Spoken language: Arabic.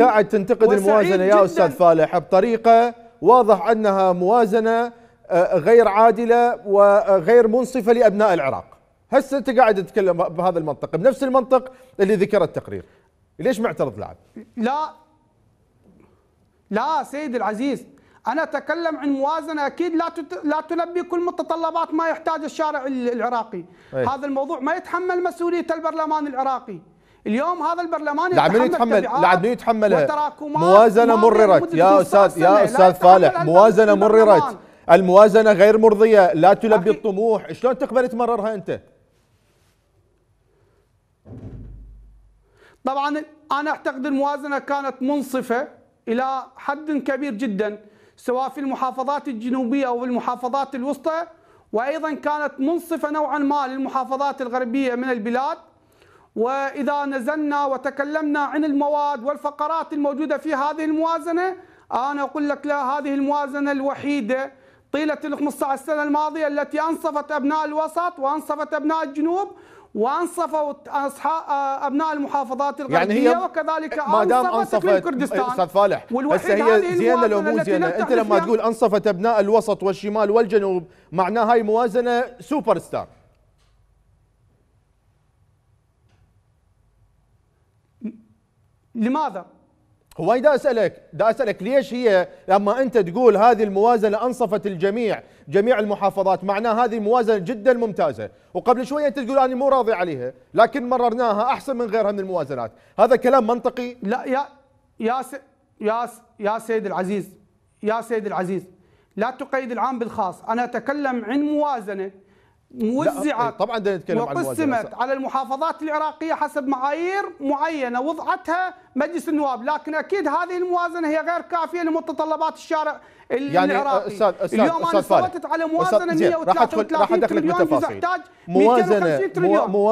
قاعد تنتقد الموازنه يا استاذ فالح بطريقه واضح انها موازنه آه، غير عادله وغير منصفه لابناء العراق. هسه انت قاعد تتكلم بهذا المنطق بنفس المنطق اللي ذكر التقرير. ليش معترض لعب؟ لا لا سيدي العزيز انا اتكلم عن موازنه اكيد لا لا تلبي كل متطلبات ما يحتاج الشارع العراقي. أيه. هذا الموضوع ما يتحمل مسؤوليه البرلمان العراقي. اليوم هذا البرلمان من يتحمل لاعبين يتحمل موازنه مررت يا استاذ يا استاذ فالح موازنه مررت الموازنه غير مرضيه لا تلبي الطموح شلون تقبل تمررها انت طبعا انا اعتقد الموازنه كانت منصفه الى حد كبير جدا سواء في المحافظات الجنوبيه او في المحافظات الوسطى وايضا كانت منصفه نوعا ما للمحافظات الغربيه من البلاد وإذا نزلنا وتكلمنا عن المواد والفقرات الموجودة في هذه الموازنة أنا أقول لك لا هذه الموازنة الوحيدة طيلة ال 15 سنة الماضية التي أنصفت أبناء الوسط وأنصفت أبناء الجنوب وانصفوا اصحاب آه، ابناء المحافظات الغربيه يعني هي وكذلك ما دام انصفت كردستان استاذ فالح بس هي زينه لو مو زينه انت لما تقول انصفت ابناء الوسط والشمال والجنوب معناها هاي موازنه سوبر ستار لماذا؟ هو دا اسالك دا اسالك ليش هي لما انت تقول هذه الموازنه انصفت الجميع جميع المحافظات معناه هذه الموازنه جدا ممتازه وقبل شويه انت تقول انا مو راضي عليها لكن مررناها احسن من غيرها من الموازنات هذا كلام منطقي لا يا يا س... يا س... يا سيد العزيز يا سيد العزيز لا تقيد العام بالخاص انا اتكلم عن موازنه وزعت طبعا نتكلم وقسمت على المحافظات العراقيه حسب معايير معينه وضعتها مجلس النواب لكن اكيد هذه الموازنه هي غير كافيه لمتطلبات الشارع يعني آه، العراقي أستاذ أستاذ اليوم انا صوتت على موازنه 133 مليون تحتاج 250 تريليون